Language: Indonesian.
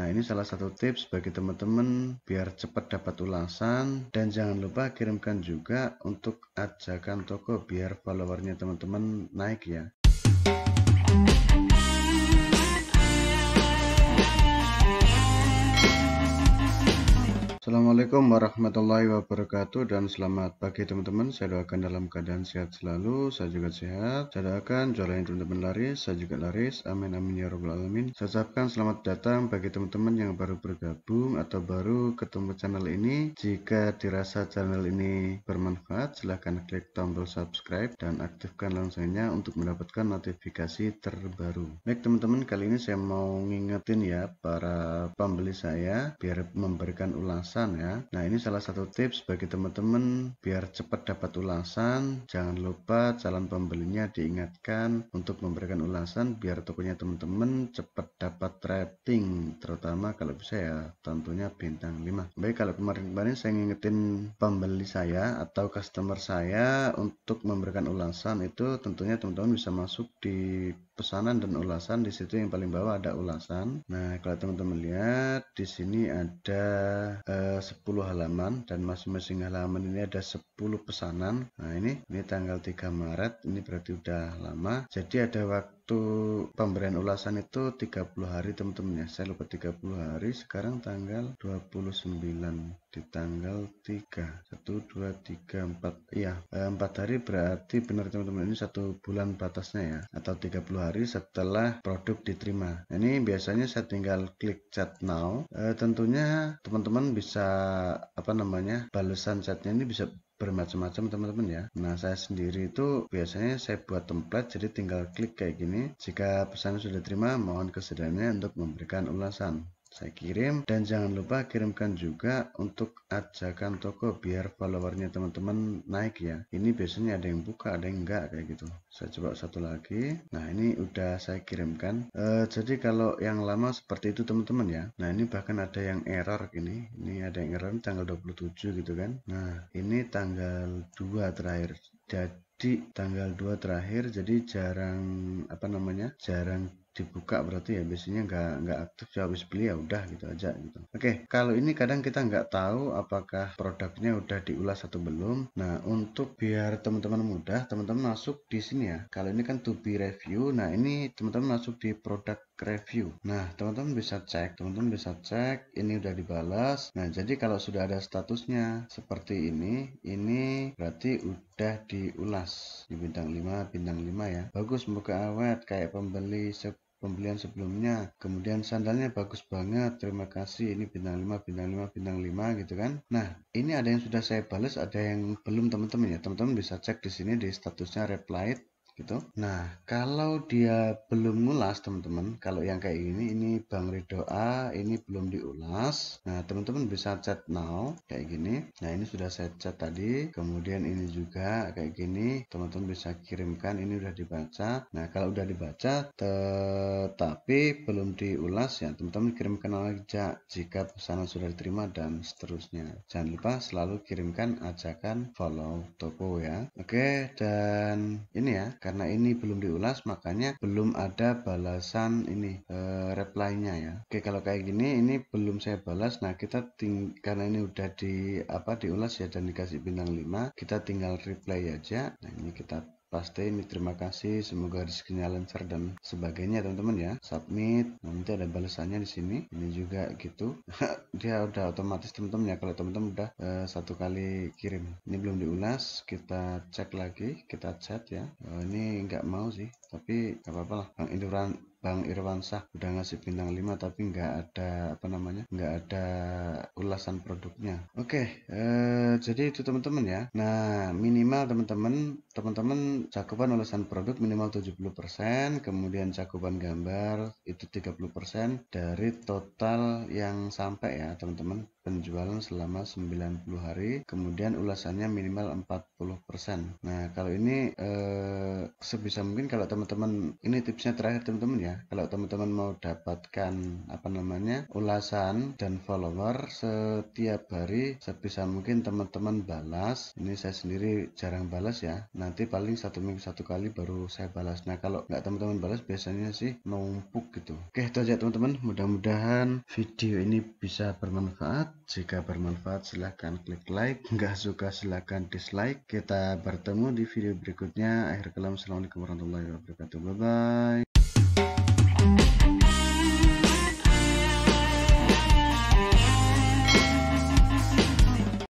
Nah ini salah satu tips bagi teman-teman biar cepat dapat ulasan dan jangan lupa kirimkan juga untuk ajakan toko biar followernya teman-teman naik ya. Assalamualaikum warahmatullahi wabarakatuh dan selamat pagi teman-teman. Saya doakan dalam keadaan sehat selalu, saya juga sehat. Saya doakan jualan teman-teman laris, saya juga laris. Amin amin ya robbal alamin. Saya ucapkan selamat datang bagi teman-teman yang baru bergabung atau baru ketemu channel ini. Jika dirasa channel ini bermanfaat, silahkan klik tombol subscribe dan aktifkan loncengnya untuk mendapatkan notifikasi terbaru. Baik teman-teman, kali ini saya mau ngingetin ya para pembeli saya biar memberikan ulasan ulasan ya. Nah ini salah satu tips bagi teman-teman biar cepat dapat ulasan. Jangan lupa calon pembelinya diingatkan untuk memberikan ulasan biar tokonya teman-teman cepat dapat rating. Terutama kalau bisa ya tentunya bintang 5. Baik kalau kemarin-kemarin saya ngingetin pembeli saya atau customer saya untuk memberikan ulasan itu tentunya teman-teman bisa masuk di pesanan dan ulasan di situ yang paling bawah ada ulasan. Nah, kalau teman-teman lihat di sini ada eh, 10 halaman dan masing-masing halaman ini ada 10 pesanan nah ini ini tanggal 3 Maret ini berarti udah lama jadi ada waktu waktu pemberian ulasan itu 30 hari teman-teman ya saya lupa 30 hari sekarang tanggal 29 di tanggal 3 1 2 3 4 iya 4 eh, hari berarti benar teman-teman ini satu bulan batasnya ya atau 30 hari setelah produk diterima ini biasanya saya tinggal klik chat now e, tentunya teman-teman bisa apa namanya balasan chatnya ini bisa bermacam-macam teman-teman ya nah saya sendiri itu biasanya saya buat template jadi tinggal klik kayak gini jika pesan sudah terima mohon kesediaannya untuk memberikan ulasan saya kirim dan jangan lupa kirimkan juga untuk ajakan toko biar followernya teman-teman naik ya ini biasanya ada yang buka ada yang enggak kayak gitu saya coba satu lagi nah ini udah saya kirimkan e, jadi kalau yang lama seperti itu teman-teman ya nah ini bahkan ada yang error gini ini ada yang error tanggal 27 gitu kan nah ini tanggal 2 terakhir jadi tanggal 2 terakhir jadi jarang apa namanya jarang dibuka berarti ya biasanya nggak nggak aktif ya habis beli ya udah gitu aja gitu oke okay, kalau ini kadang kita nggak tahu apakah produknya udah diulas atau belum nah untuk biar teman-teman mudah teman-teman masuk di sini ya kalau ini kan to be review nah ini teman-teman masuk di produk review nah teman-teman bisa cek teman-teman bisa cek ini udah dibalas nah jadi kalau sudah ada statusnya seperti ini ini berarti udah diulas di bintang 5 bintang 5 ya bagus muka awet kayak pembeli pembelian sebelumnya kemudian sandalnya bagus banget terima kasih ini bintang 5 bintang 5 bintang 5 gitu kan nah ini ada yang sudah saya balas ada yang belum teman-teman ya teman-teman bisa cek di sini di statusnya replied gitu. Nah, kalau dia belum ngulas teman-teman, kalau yang kayak ini, ini Bang Ridho A, ini belum diulas. Nah, teman-teman bisa chat now, kayak gini. Nah, ini sudah saya chat tadi, kemudian ini juga kayak gini, teman-teman bisa kirimkan, ini udah dibaca. Nah, kalau udah dibaca, tetapi belum diulas, ya teman-teman kirimkan lagi aja jika pesanan sudah diterima dan seterusnya. Jangan lupa selalu kirimkan ajakan follow toko ya. Oke, dan ini ya, karena ini belum diulas makanya belum ada balasan ini e, reply-nya ya oke kalau kayak gini ini belum saya balas nah kita ting karena ini udah di apa diulas ya dan dikasih bintang 5 kita tinggal reply aja nah ini kita Pasti ini terima kasih, semoga rezekinya lancar dan sebagainya teman-teman ya. Submit, nanti ada balasannya di sini. Ini juga gitu. Dia udah otomatis teman-teman ya kalau teman-teman udah uh, satu kali kirim. Ini belum diulas, kita cek lagi, kita chat ya. Uh, ini nggak mau sih, tapi apa-apa lah. Bang Induran Bang Irwansyah udah ngasih bintang 5 tapi nggak ada apa namanya nggak ada ulasan produknya oke okay, eh, jadi itu teman-teman ya nah minimal teman-teman teman-teman cakupan ulasan produk minimal 70% kemudian cakupan gambar itu 30% dari total yang sampai ya teman-teman penjualan selama 90 hari kemudian ulasannya minimal 40% nah kalau ini eh, sebisa mungkin kalau teman-teman ini tipsnya terakhir teman-teman ya kalau teman-teman mau dapatkan apa namanya ulasan dan follower setiap hari sebisa mungkin teman-teman balas ini saya sendiri jarang balas ya nanti paling satu minggu satu kali baru saya balas nah kalau nggak teman-teman balas biasanya sih numpuk gitu oke itu aja teman-teman mudah-mudahan video ini bisa bermanfaat jika bermanfaat silahkan klik like. Nggak suka silahkan dislike. Kita bertemu di video berikutnya. Akhir kalam. Assalamualaikum warahmatullahi wabarakatuh. Bye-bye.